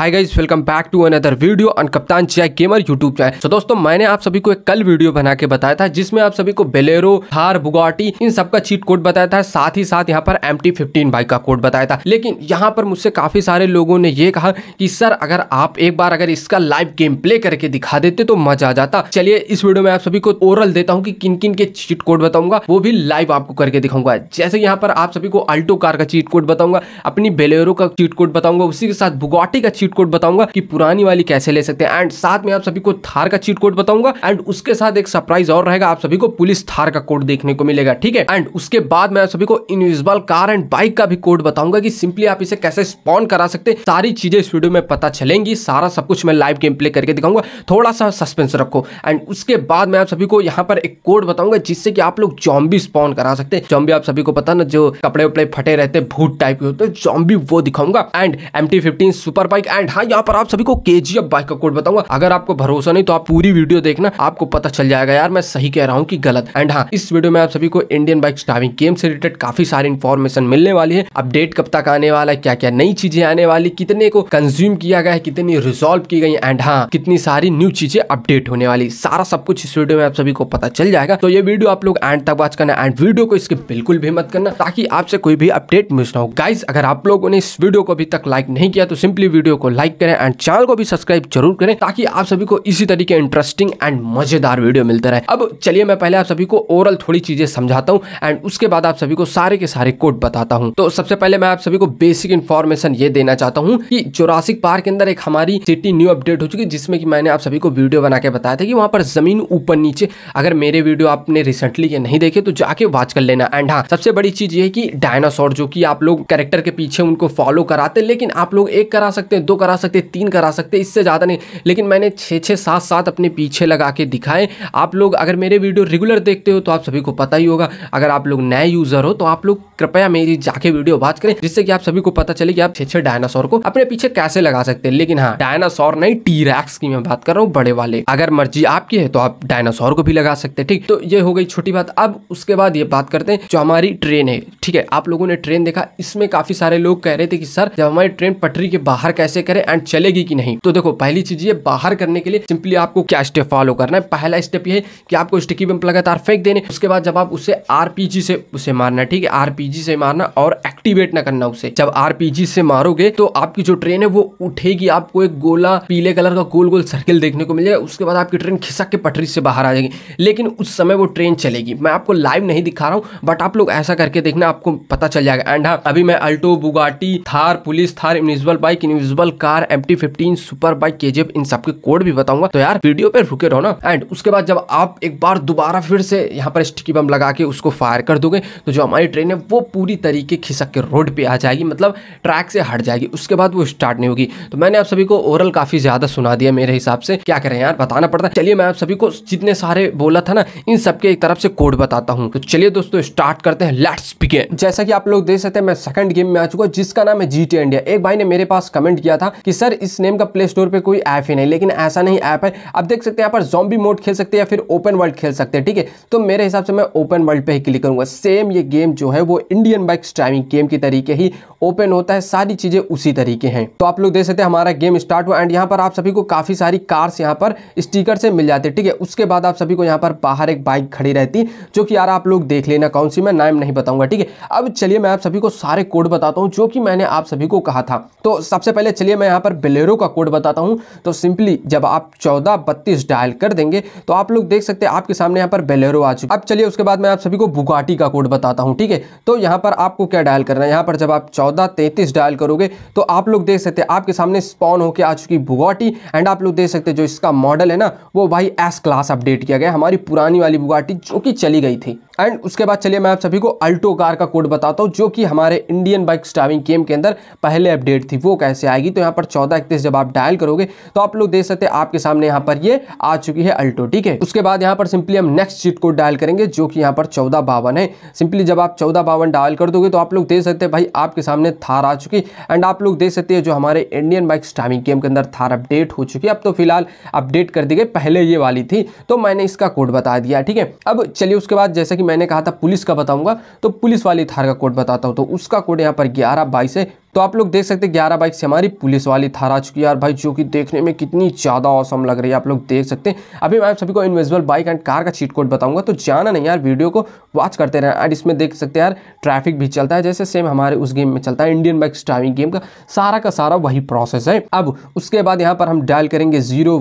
hi guys welcome back to another video on कप्तान चिया gamer YouTube channel तो दोस्तों मैंने आप सभी को एक कल वीडियो बना के बताया था जिसमें आप सभी को बेलेरो थार बुगाटी इन सबका चीट कोड बताया था साथ ही साथ यहां पर एम टी फिफ्टीन बाइक का कोड बताया था लेकिन यहां पर मुझसे काफी सारे लोगों ने ये कहा कि सर अगर आप एक बार अगर इसका लाइव गेम प्ले करके दिखा देते तो मजा आ जाता चलिए इस वीडियो में आप सभी को ओरल देता हूँ की किन किन के चीट कोड बताऊंगा वो भी लाइव आपको करके दिखाऊंगा जैसे यहाँ पर आप सभी को अल्टो कार का चीट कोड बताऊंगा अपनी बेलेरो का चीट कोड बताऊंगा उसी के साथ बुगाटी का चीट कोड बताऊंगा कि पुरानी वाली कैसे ले सकते हैं एंड साथ में आप सभी को थार का चीट कोड बताऊंगा एंड उसके साथ एक सरप्राइज और रहेगा आप सभी को पुलिस थार का कोड देखने को मिलेगा ठीक है एंड उसके बाद मैं आप सभी को इनविजिबल कार एंड बाइक का भी कोड बताऊंगा कि सिंपली आप इसे कैसे स्पॉन करा सकते सारी चीजें इस वीडियो में पता चलेंगी सारा सब कुछ मैं लाइव गेम प्ले करके दिखाऊंगा थोड़ा सा सस्पेंस रखो एंड उसके बाद मैं आप सभी को यहाँ पर एक कोड बताऊंगा जिससे कि आप लोग जॉम्बी स्पॉन करा सकते हैं जॉम्बी आप सभी को पता ना जो कपड़े वपड़े फटे रहते भूत टाइप के होते हैं जॉम्बी वो दिखाऊंगा and M T fifteen super bike and हाँ यहाँ पर आप सभी को के जी बाइक का कोड बताऊंगा अगर आपको भरोसा नहीं तो आप पूरी वीडियो देखना आपको पता चल जाएगा यार मैं सही कह रहा हूँ कि गलत एंड हाँ इस वीडियो में आप सभी को इंडियन बाइक स्टाविंग गेम से रिलेटेड काफी सारी इन्फॉर्मेशन मिलने वाली है अपडेट कब तक आने वाला है क्या क्या नई चीजें आने वाली कितने को कंज्यूम किया गया है कितनी रिजोल्व की गई एंड हाँ कितनी सारी न्यू चीजें अपडेट होने वाली सारा सब कुछ इस वीडियो में आप सभी को पता चल जाएगा तो ये वीडियो आप लोग एंड तक वॉच करना एंड वीडियो को इसके बिल्कुल भी मत करना ताकि आपसे कोई भी अपडेट मिस ना हो गाइज अगर आप लोगों ने इस वीडियो को अभी तक लाइक नहीं किया तो सिंपली वीडियो को लाइक करें एंड चैनल को भी सब्सक्राइब जरूर करें ताकि आप सभी को इसी तरीके इंटरेस्टिंग एंड मजेदार वीडियो मिलते रहे अब चलिए मैं पहले आप सभी को ओवरऑल थोड़ी चीजें समझाता हूँ एंड उसके बाद आप सभी को सारे के सारे कोड बताता हूँ तो सबसे पहले मैं आप सभी को बेसिक इन्फॉर्मेशन ये देना चाहता हूँ की जोरासिक पार्क के अंदर एक हमारी सिटी न्यू अपडेट हो चुकी है जिसमें कि मैंने आप सभी को वीडियो बना के बताया था कि वहाँ पर जमीन ऊपर नीचे अगर मेरे वीडियो आपने रिसेंटली नहीं देखे तो जाके वॉच कर लेना एंड हाँ सबसे बड़ी चीज ये है कि डायनासोर जो कि आप लोग कैरेक्टर के पीछे उनको फॉलो कराते लेकिन आप लोग एक करा सकते हैं दो करा सकते तीन करा सकते इससे ज़्यादा नहीं लेकिन मैंने छः छः सात सात अपने पीछे लगा के दिखाए आप लोग अगर मेरे वीडियो रेगुलर देखते हो तो आप सभी को पता ही होगा अगर आप लोग नए यूज़र हो तो आप लोग कृपया मेरी जाके वीडियो बात करें जिससे कि आप सभी को पता चले कि आप छः छः डायनासोर को अपने पीछे कैसे लगा सकते हैं लेकिन हाँ डायनासोर नहीं टी रैक्स की मैं बात कर रहा हूँ बड़े वाले अगर मर्जी आपकी है तो आप डायनासोर को भी लगा सकते हैं ठीक तो ये हो गई छोटी बात अब उसके बाद ये बात करते हैं जो हमारी ट्रेन है ठीक है आप लोगों ने ट्रेन देखा इसमें काफी सारे लोग कह रहे थे कि सर जब हमारी ट्रेन पटरी के बाहर कैसे करें एंड चलेगी कि नहीं तो देखो पहली चीज ये बाहर करने के लिए सिंपली आपको क्या स्टेप फॉलो करना है पहला स्टेप ये है कि आपको स्टिकी बम्प लगातार फेंक देने उसके बाद जब आप उसे आरपीजी से उसे मारना ठीक है आरपीजी से मारना और एक्टिवेट ना करना उसे जब आरपीजी से मारोगे तो आपकी जो ट्रेन है वो उठेगी आपको एक गोला पीले कलर का गोल गोल सर्किल देखने को मिलेगा उसके बाद आपकी ट्रेन खिसक के पटरी से बाहर आ जाएगी लेकिन उस समय वो ट्रेन चलेगी मैं आपको लाइव नहीं दिखा रहा हूँ बट आप लोग ऐसा करके देखना आपको पता चल जाएगा एंड हाँ अभी मैं Alto Bugatti Thar police Thar invisible bike invisible car M T fifteen super bike के इन सबके कोड भी बताऊंगा तो यार वीडियो पे रुके रहो ना एंड उसके बाद जब आप एक बार दोबारा फिर से यहाँ पर स्टिकी बम लगा के उसको फायर कर दोगे तो जो हमारी ट्रेन है वो पूरी तरीके खिसक के रोड पे आ जाएगी मतलब ट्रैक से हट जाएगी उसके बाद वो स्टार्ट नहीं होगी तो मैंने आप सभी को ओरल काफी ज्यादा सुना दिया मेरे हिसाब से क्या करें यार बताना पड़ता है चलिए मैं आप सभी को जितने सारे बोला था ना इन सबके एक तरफ से कोड बताता हूँ तो चलिए दोस्तों स्टार्ट करते हैं लेट्स बिगेन जैसा कि आप लोग देख सकते हैं मैं सेकंड गेम में आ चुका जिसका नाम है जी इंडिया एक भाई ने मेरे पास कमेंट किया था कि सर इस नेम का प्ले स्टोर पर कोई ऐप ही नहीं लेकिन ऐसा नहीं ऐप है आप देख सकते हैं यहाँ पर जॉम्बी मोड खेल सकते हैं या फिर ओपन वर्ल्ड खेल सकते हैं ठीक है तो मेरे हिसाब से मैं ओपन वर्ल्ड पर ही क्लिक करूंगा सेम ये गेम जो है वो इंडियन बाइक ड्राइविंग गेम के तरीके ही ओपन होता है सारी चीज़ें उसी तरीके हैं तो आप लोग देख सकते हैं हमारा गेम स्टार्ट हुआ एंड यहाँ पर आप सभी को काफ़ी सारी कार्स यहाँ पर स्टिकर से मिल जाते हैं ठीक है उसके बाद आप सभी को यहाँ पर बाहर एक बाइक खड़ी रहती जो कि यार आप लोग देख लेना कौन सी मैं नाम नहीं बताऊंगा ठीक है अब चलिए मैं आप सभी को सारे कोड बताता हूँ जो कि मैंने आप सभी को कहा था तो सबसे पहले चलिए चलिए मैं यहाँ पर बिलेरो का कोड बताता हूँ तो सिंपली जब आप चौदह बत्तीस डायल कर देंगे तो आप लोग देख सकते हैं आपके सामने यहाँ पर बेलेरो आ चुकी अब चलिए उसके बाद मैं आप सभी को बुगाटी का कोड बताता हूँ ठीक है तो यहाँ पर आपको क्या डायल करना है यहाँ पर जब आप चौदह तैंतीस डायल करोगे तो आप लोग देख सकते हैं आपके सामने स्पॉन होकर आ चुकी बुगाटी एंड आप लोग देख सकते हैं जो इसका मॉडल है ना वो भाई एस क्लास अपडेट किया गया हमारी पुरानी वाली बुगाटी जो कि चली गई थी एंड उसके बाद चलिए मैं आप सभी को अल्टो कार का कोड बताता हूँ जो कि हमारे इंडियन बाइक स्टाविंग गेम के अंदर पहले अपडेट थी वो कैसे आएगी नहीं तो यहाँ पर चौदह इकतीस जब आप डायल करोगे तो आप लोग देख सकते हैं आपके सामने यहाँ पर ये आ चुकी है अल्टो ठीक है उसके बाद यहाँ पर सिंपली हम नेक्स्ट चीट कोड डायल करेंगे जो कि यहाँ पर चौदह बावन है सिंपली जब आप चौदह बावन डायल कर दोगे तो आप लोग देख सकते हैं भाई आपके सामने थार आ चुकी एंड आप लोग देख सकते हैं जो हमारे इंडियन बाइक स्टामिक गेम के अंदर थार अपडेट हो चुकी है अब तो फिलहाल अपडेट कर दी गई पहले ये वाली थी तो मैंने इसका कोड बता दिया ठीक है अब चलिए उसके बाद जैसा कि मैंने कहा था पुलिस का बताऊंगा तो पुलिस वाली थार का कोड बताता हूँ तो उसका कोड यहाँ पर ग्यारह बाईस है तो आप लोग देख सकते हैं ग्यारह बाइक से हमारी पुलिस वाली थार आ चुकी है यार भाई जो कि देखने में कितनी ज़्यादा औसम लग रही है आप लोग देख सकते हैं अभी मैं आप सभी को इन्वेजिबल बाइक एंड कार का चीट कोड बताऊंगा तो जाना नहीं यार वीडियो को वॉच करते रहें एंड इसमें देख सकते हैं यार ट्रैफिक भी चलता है जैसे सेम हमारे उस गेम में चलता है इंडियन बाइक ड्राइविंग गेम का सारा का सारा वही प्रोसेस है अब उसके बाद यहाँ पर हम डायल करेंगे जीरो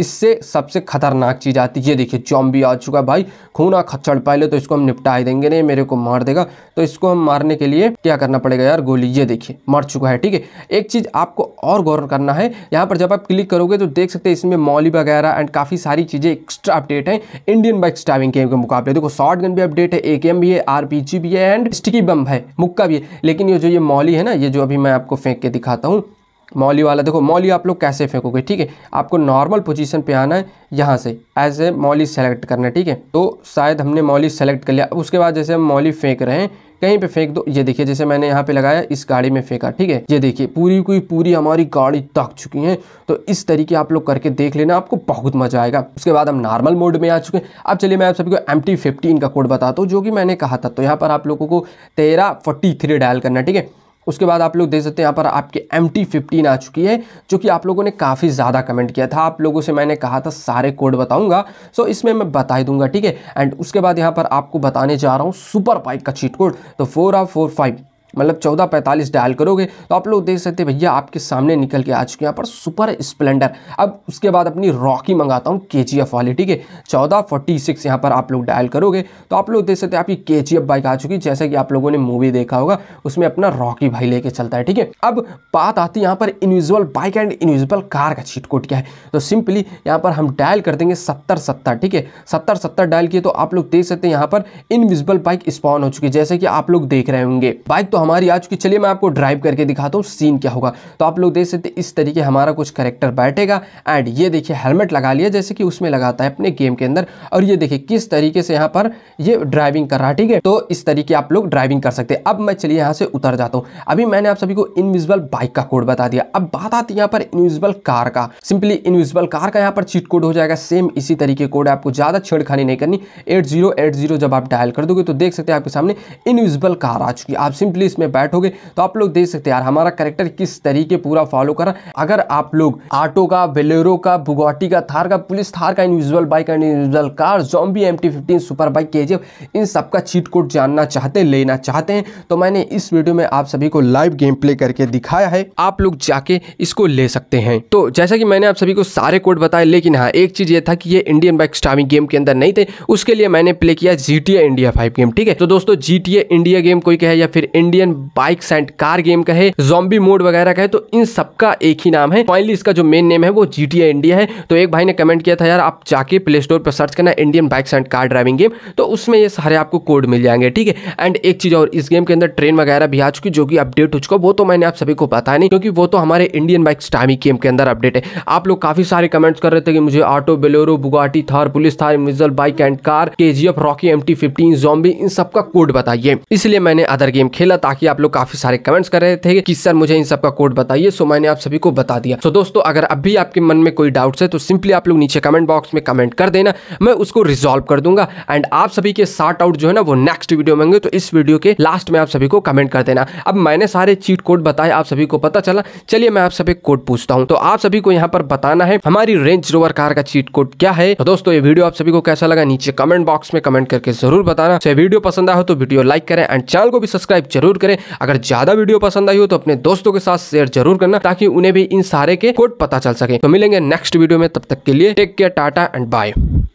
इससे सबसे खतरनाक चीज़ आती है ये देखिए चौम्बी आ चुका है भाई खूना खच्चड़ पाए तो इसको हम निपटा देंगे नहीं मेरे को मार देगा तो इसको हम मारने के लिए क्या करना पड़ेगा यार गोली ये ये देखिए मर चुका है ठीक है एक चीज़ आपको और गौर करना है यहाँ पर जब आप क्लिक करोगे तो देख सकते हैं इसमें मॉली वगैरह एंड काफ़ी सारी चीज़ें एक्स्ट्रा अपडेट हैं इंडियन बाइक स्टाइविंग गेम के मुकाबले देखो शॉर्ट गन भी अपडेट है ए भी है आर भी है एंड स्टिकी बम है मुक्का भी है लेकिन ये जो ये मॉली है ना ये जो अभी मैं आपको फेंक के दिखाता हूँ मॉली वाला देखो मॉली आप लोग कैसे फेंकोगे ठीक है आपको नॉर्मल पोजीशन पे आना है यहाँ से एज ए मॉली सेलेक्ट करना है ठीक है तो शायद हमने मॉली सेलेक्ट कर लिया अब उसके बाद जैसे हम मॉली फेंक रहे हैं कहीं पे फेंक दो ये देखिए जैसे मैंने यहाँ पे लगाया इस गाड़ी में फेंका ठीक है ये देखिए पूरी कोई पूरी हमारी गाड़ी तक चुकी है तो इस तरीके आप लोग करके देख लेना आपको बहुत मजा आएगा उसके बाद हम नॉर्मल मोड में आ चुके हैं अब चलिए मैं आप सभी को एम टी फिफ्टीन का कोड बताता हूँ जो कि मैंने कहा था तो यहाँ पर आप लोगों को तेरह फोर्टी थ्री डायल करना ठीक है उसके बाद आप लोग देख सकते हैं यहाँ पर आपके एम टी फिफ्टीन आ चुकी है जो कि आप लोगों ने काफ़ी ज़्यादा कमेंट किया था आप लोगों से मैंने कहा था सारे कोड बताऊंगा सो इसमें मैं बता ही दूंगा ठीक है एंड उसके बाद यहाँ पर आपको बताने जा रहा हूँ सुपर बाइक का चीट कोड तो फोर आ फोर फाइव मतलब चौदह पैंतालीस डायल करोगे तो आप लोग देख सकते भैया आपके सामने निकल के आ चुके हैं यहाँ पर सुपर स्प्लेंडर अब उसके बाद अपनी रॉकी मंगाता हूँ के जी एफ वाली ठीक है चौदह फोर्टी सिक्स यहाँ पर आप लोग डायल करोगे तो आप लोग देख सकते हैं आपकी के जी एफ बाइक आ चुकी है जैसे कि आप लोगों ने मूवी देखा होगा उसमें अपना रॉकी भाई लेके चलता है ठीक है अब बात आती है यहाँ पर invisible bike and invisible car का चीट कोट क्या है तो सिंपली यहाँ पर हम डायल कर देंगे सत्तर सत्तर ठीक है सत्तर सत्तर डायल किए तो आप लोग देख सकते हैं यहाँ पर इनविजिबल बाइक स्पॉन हो चुकी है जैसे कि आप लोग देख रहे होंगे बाइक तो हमारी आ चुकी चलिए मैं आपको ड्राइव करके दिखाता हूँ सीन क्या होगा तो आप लोग देख सकते इस तरीके हमारा कुछ करेक्टर बैठेगा एंड ये देखिए हेलमेट लगा लिया जैसे कि उसमें लगाता है अपने गेम के अंदर और ये देखिए किस तरीके से यहाँ पर ये ड्राइविंग कर रहा है ठीक है तो इस तरीके आप लोग ड्राइविंग कर सकते हैं अब मैं चलिए यहाँ से उतर जाता हूँ अभी मैंने आप सभी को इनविजिबल बाइक का कोड बता दिया अब बात आती है यहाँ पर इनविजिबल कार का सिंपली इनविजिबल कार का यहाँ पर चीट कोड हो जाएगा सेम इसी तरीके कोड आपको ज़्यादा छेड़खानी नहीं करनी एट जब आप डायल कर दोगे तो देख सकते हैं आपके सामने इनविजिबल कार आ चुकी आप सिंपली इंग्लिश में बैठोगे तो आप लोग देख सकते हैं यार हमारा करेक्टर किस तरीके पूरा फॉलो कर रहा है अगर आप लोग ऑटो का बेलेरो का बुगाटी का थार का पुलिस थार का invisible bike and invisible car zombie M super bike के इन सबका चीट कोड जानना चाहते लेना चाहते हैं तो मैंने इस वीडियो में आप सभी को लाइव गेम प्ले करके दिखाया है आप लोग जाके इसको ले सकते हैं तो जैसा कि मैंने आप सभी को सारे कोड बताए लेकिन हाँ एक चीज़ ये था कि ये इंडियन बाइक स्टार्मिंग गेम के अंदर नहीं थे उसके लिए मैंने प्ले किया जीटीए इंडिया फाइव गेम ठीक है तो दोस्तों जीटीए इंडिया गेम कोई कहे या फिर Indian alien bikes and car game का है जॉम्बी मोड वगैरह का है तो इन सबका एक ही नाम है फाइनली इसका जो मेन नेम है वो जी इंडिया है तो एक भाई ने कमेंट किया था यार आप जाके प्ले स्टोर पर सर्च करना Indian bikes and car driving game तो उसमें ये सारे आपको कोड मिल जाएंगे ठीक है एंड एक चीज और इस गेम के अंदर ट्रेन वगैरह भी आ चुकी जो कि अपडेट हो चुका वो तो मैंने आप सभी को बताया नहीं क्योंकि वो तो हमारे इंडियन बाइक स्टामी गेम के अंदर अपडेट है आप लोग काफी सारे कमेंट्स कर रहे थे कि मुझे Alto Bolero Bugatti Thar police Thar मिजल बाइक एंड कार के जी रॉकी एम टी इन सबका कोड बताइए इसलिए मैंने अदर गेम खेला ताकि बाकी आप लोग काफी सारे कमेंट्स कर रहे थे कि सर मुझे इन सबका कोड बताइए सो मैंने आप सभी को बता दिया सो दोस्तों अगर अभी आपके मन में कोई डाउट है तो सिंपली आप लोग नीचे कमेंट बॉक्स में कमेंट कर देना मैं उसको रिजोल्व कर दूंगा एंड आप सभी के शार्ट आउट जो है ना वो नेक्स्ट वीडियो में तो इस वीडियो के लास्ट में आप सभी को कमेंट कर देना अब मैंने सारे चीट कोड बताए आप सभी को पता चला चलिए मैं आप सभी कोड पूछता हूँ तो आप सभी को यहाँ पर बताना है हमारी रेंज रोवर कार का चीट कोड क्या है तो दोस्तों ये वीडियो आप सभी को कैसा लगा नीचे कमेंट बॉक्स में कमेंट करके जरूर बताना वीडियो तो पसंद आया हो तो वीडियो लाइक करें एंड चैनल को भी सब्सक्राइब जरूर जरूर करें अगर ज्यादा वीडियो पसंद आई हो तो अपने दोस्तों के साथ शेयर जरूर करना ताकि उन्हें भी इन सारे के कोड पता चल सके तो मिलेंगे नेक्स्ट वीडियो में तब तक के लिए take care tata and bye